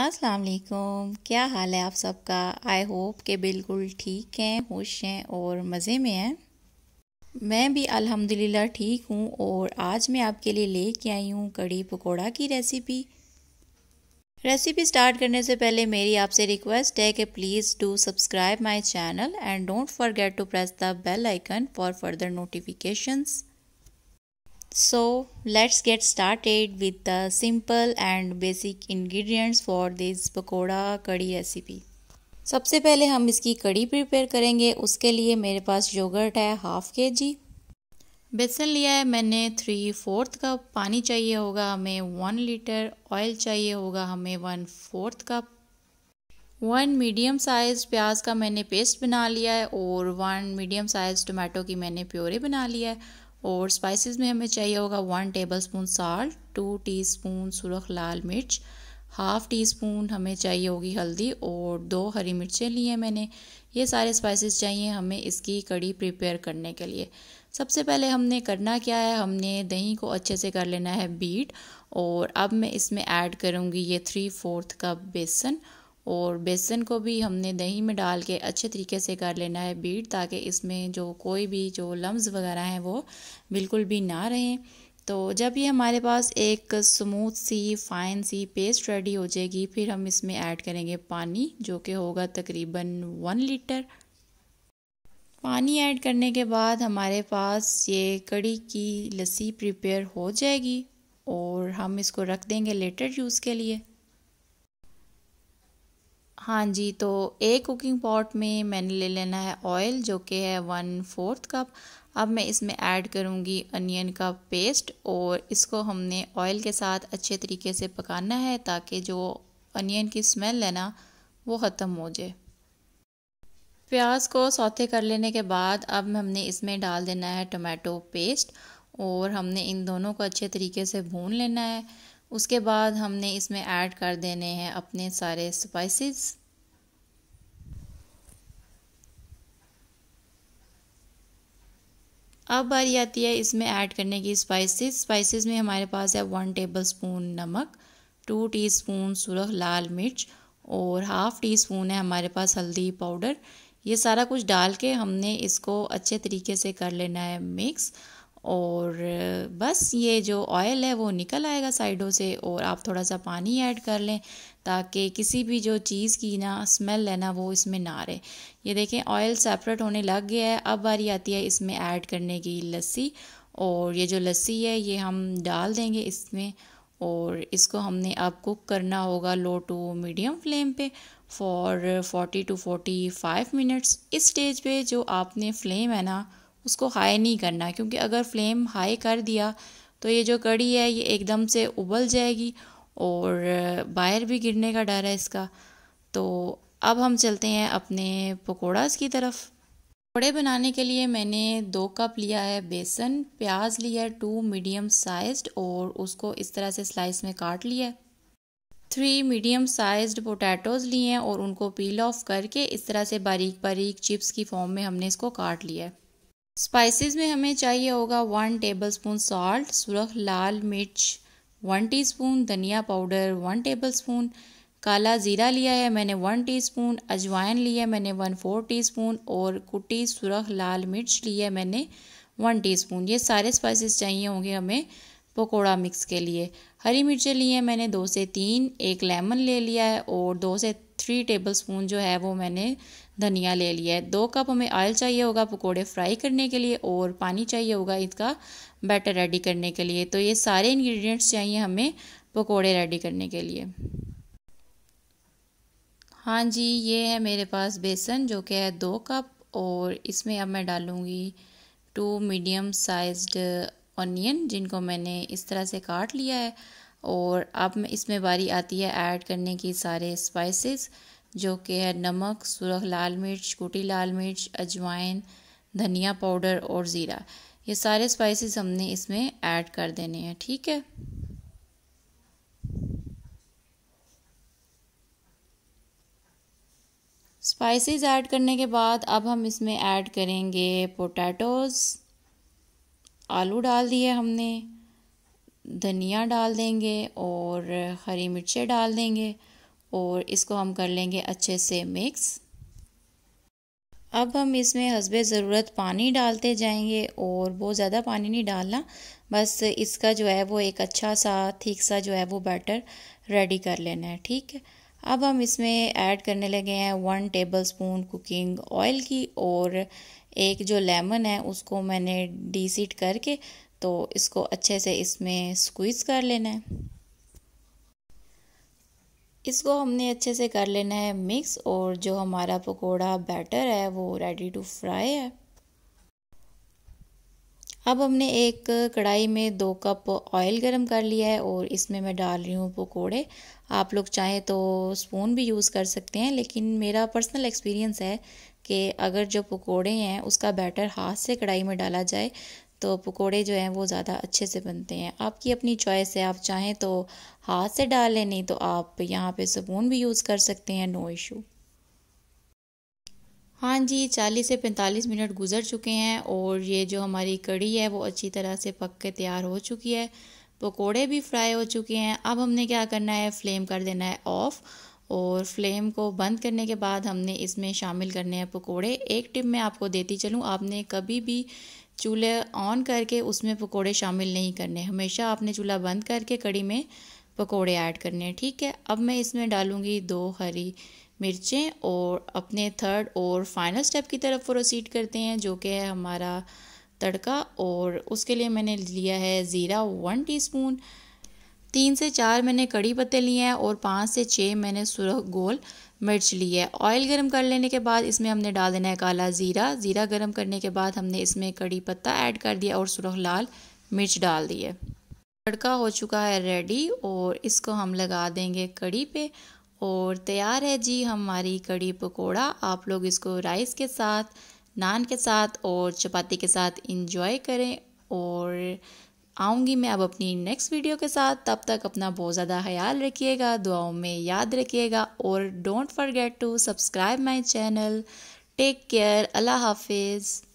अस्सलाम वालेकुम क्या हाल है आप सबका आई होप के बिल्कुल ठीक हैं खुश हैं और मज़े में हैं मैं भी अल्हम्दुलिल्लाह ठीक हूँ और आज मैं आपके लिए लेके आई हूँ कड़ी पकोड़ा की रेसिपी रेसिपी स्टार्ट करने से पहले मेरी आपसे रिक्वेस्ट है कि please do subscribe my channel and don't forget to press the bell icon for further notifications So let's get started with the simple and basic ingredients for this pakoda curry recipe. सबसे पहले हम इसकी कड़ी prepare करेंगे उसके लिए मेरे पास yogurt है हाफ के जी बेसन लिया है मैंने थ्री फोर्थ कप पानी चाहिए होगा हमें वन लीटर ऑयल चाहिए होगा हमें one fourth cup one medium size प्याज का मैंने पेस्ट बना लिया है और वन मीडियम साइज़ टोमेटो की मैंने प्योरे बना लिया है और स्पाइसेस में हमें चाहिए होगा one tablespoon salt two teaspoon सुरख लाल मिर्च हाफ़ टी स्पून हमें चाहिए होगी हल्दी और दो हरी मिर्चें ली हैं मैंने ये सारे स्पाइसेस चाहिए हमें इसकी कड़ी प्रिपेयर करने के लिए सबसे पहले हमने करना क्या है हमने दही को अच्छे से कर लेना है बीट और अब मैं इसमें ऐड करूँगी ये थ्री फोर्थ कप बेसन और बेसन को भी हमने दही में डाल के अच्छे तरीके से कर लेना है बीट ताकि इसमें जो कोई भी जो लम्ब वगैरह हैं वो बिल्कुल भी ना रहें तो जब ये हमारे पास एक स्मूथ सी फाइन सी पेस्ट रेडी हो जाएगी फिर हम इसमें ऐड करेंगे पानी जो कि होगा तकरीबन वन लीटर पानी ऐड करने के बाद हमारे पास ये कड़ी की लस्सी प्रिपेयर हो जाएगी और हम इसको रख देंगे लेटर यूज़ के लिए हाँ जी तो एक कुकिंग पॉट में मैंने ले लेना है ऑयल जो कि है वन फोर्थ कप अब मैं इसमें ऐड करूँगी अनियन का पेस्ट और इसको हमने ऑयल के साथ अच्छे तरीके से पकाना है ताकि जो अनियन की स्मेल है ना वो ख़त्म हो जाए प्याज को सौते कर लेने के बाद अब हमने इसमें डाल देना है टमाटो पेस्ट और हमने इन दोनों को अच्छे तरीके से भून लेना है उसके बाद हमने इसमें ऐड कर देने हैं अपने सारे स्पाइसेस अब बारी आती है इसमें ऐड करने की स्पाइसेस स्पाइसेस में हमारे पास है वन टेबल स्पून नमक टू टीस्पून सुरख लाल मिर्च और हाफ़ टी स्पून है हमारे पास हल्दी पाउडर ये सारा कुछ डाल के हमने इसको अच्छे तरीके से कर लेना है मिक्स और बस ये जो ऑयल है वो निकल आएगा साइडों से और आप थोड़ा सा पानी ऐड कर लें ताकि किसी भी जो चीज़ की ना स्मेल है ना वो इसमें ना रहे ये देखें ऑयल सेपरेट होने लग गया है अब बारी आती है इसमें ऐड करने की लस्सी और ये जो लस्सी है ये हम डाल देंगे इसमें और इसको हमने अब कुक करना होगा लो टू मीडियम फ्लेम पे फॉर 40 टू 45 मिनट्स इस स्टेज पे जो आपने फ्लेम है ना उसको हाई नहीं करना क्योंकि अगर फ्लेम हाई कर दिया तो ये जो कड़ी है ये एकदम से उबल जाएगी और बाहर भी गिरने का डर है इसका तो अब हम चलते हैं अपने पकौड़ास की तरफ पकौड़े बनाने के लिए मैंने दो कप लिया है बेसन प्याज लिया है टू मीडियम साइज्ड और उसको इस तरह से स्लाइस में काट लिया है थ्री मीडियम साइज्ड पोटैटोज़ लिए हैं और उनको पील ऑफ करके इस तरह से बारीक बारीक चिप्स की फॉर्म में हमने इसको काट लिया है स्पाइसेस में हमें चाहिए होगा वन टेबलस्पून सॉल्ट सुरख लाल मिर्च वन टीस्पून धनिया पाउडर वन टेबलस्पून काला ज़ीरा लिया है मैंने वन टीस्पून अजवाइन लिया है मैंने वन फोर टीस्पून और कुटी सुरख लाल मिर्च लिया है मैंने वन टीस्पून ये सारे स्पाइसेस चाहिए होंगे हमें पकोड़ा मिक्स के लिए हरी मिर्चें ली हैं मैंने दो से तीन एक लेमन ले लिया है और दो से थ्री टेबल स्पून जो है वो मैंने धनिया ले लिया है दो कप हमें ऑयल चाहिए होगा पकोड़े फ्राई करने के लिए और पानी चाहिए होगा इसका बैटर रेडी करने के लिए तो ये सारे इंग्रेडिएंट्स चाहिए हमें पकोड़े रेडी करने के लिए हाँ जी ये है मेरे पास बेसन जो कि है दो कप और इसमें अब मैं डालूँगी टू मीडियम साइज्ड ऑनियन जिनको मैंने इस तरह से काट लिया है और अब इसमें बारी आती है ऐड करने की सारे स्पाइसेस जो कि है नमक सुरख लाल मिर्च कुटी लाल मिर्च अजवाइन धनिया पाउडर और ज़ीरा ये सारे स्पाइसेस हमने इसमें ऐड कर देने हैं ठीक है स्पाइसेस ऐड करने के बाद अब हम इसमें ऐड करेंगे पोटैटोज़ आलू डाल दिए हमने धनिया डाल देंगे और हरी मिर्चें डाल देंगे और इसको हम कर लेंगे अच्छे से मिक्स अब हम इसमें हसब ज़रूरत पानी डालते जाएंगे और बहुत ज़्यादा पानी नहीं डालना बस इसका जो है वो एक अच्छा सा ठीक सा जो है वो बैटर रेडी कर लेना है ठीक है अब हम इसमें ऐड करने लगे हैं one tablespoon cooking oil की और एक जो लेमन है उसको मैंने डीसीट करके तो इसको अच्छे से इसमें स्क्वीज़ कर लेना है इसको हमने अच्छे से कर लेना है मिक्स और जो हमारा पकोड़ा बैटर है वो रेडी टू फ्राई है अब हमने एक कढ़ाई में दो कप ऑयल गरम कर लिया है और इसमें मैं डाल रही हूँ पकोड़े आप लोग चाहें तो स्पून भी यूज़ कर सकते हैं लेकिन मेरा पर्सनल एक्सपीरियंस है कि अगर जो पकोड़े हैं उसका बैटर हाथ से कढ़ाई में डाला जाए तो पकोड़े जो हैं वो ज़्यादा अच्छे से बनते हैं आपकी अपनी चॉइस है आप चाहें तो हाथ से डालें नहीं तो आप यहाँ पे स्पून भी यूज़ कर सकते हैं नो इशू हाँ जी चालीस से पैंतालीस मिनट गुजर चुके हैं और ये जो हमारी कड़ी है वो अच्छी तरह से पक के तैयार हो चुकी है पकोड़े भी फ्राई हो चुके हैं अब हमने क्या करना है फ्लेम कर देना है ऑफ़ और फ्लेम को बंद करने के बाद हमने इसमें शामिल करने हैं पकोड़े एक टिप मैं आपको देती चलूँ आपने कभी भी चूल्हे ऑन करके उसमें पकोड़े शामिल नहीं करने हमेशा आपने चूल्हा बंद करके कड़ी में पकोड़े ऐड करने हैं ठीक है अब मैं इसमें डालूँगी दो हरी मिर्चें और अपने थर्ड और फाइनल स्टेप की तरफ प्रोसीड करते हैं जो कि है हमारा तड़का और उसके लिए मैंने लिया है ज़ीरा वन टीस्पून तीन से चार मैंने कड़ी पत्ते लिए हैं और पाँच से छः मैंने सुरख गोल मिर्च ली है ऑयल गरम कर लेने के बाद इसमें हमने डाल देना है काला ज़ीरा ज़ीरा गरम करने के बाद हमने इसमें कड़ी पत्ता ऐड कर दिया और सुरख लाल मिर्च डाल दी है तड़का हो चुका है रेडी और इसको हम लगा देंगे कड़ी पे और तैयार है जी हमारी कड़ी पकौड़ा आप लोग इसको राइस के साथ नान के साथ और चपाती के साथ इंजॉय करें और आऊँगी मैं अब अपनी नेक्स्ट वीडियो के साथ तब तक अपना बहुत ज़्यादा ख्याल रखिएगा दुआओं में याद रखिएगा और don't forget to subscribe my channel take care अल्लाह हाफिज़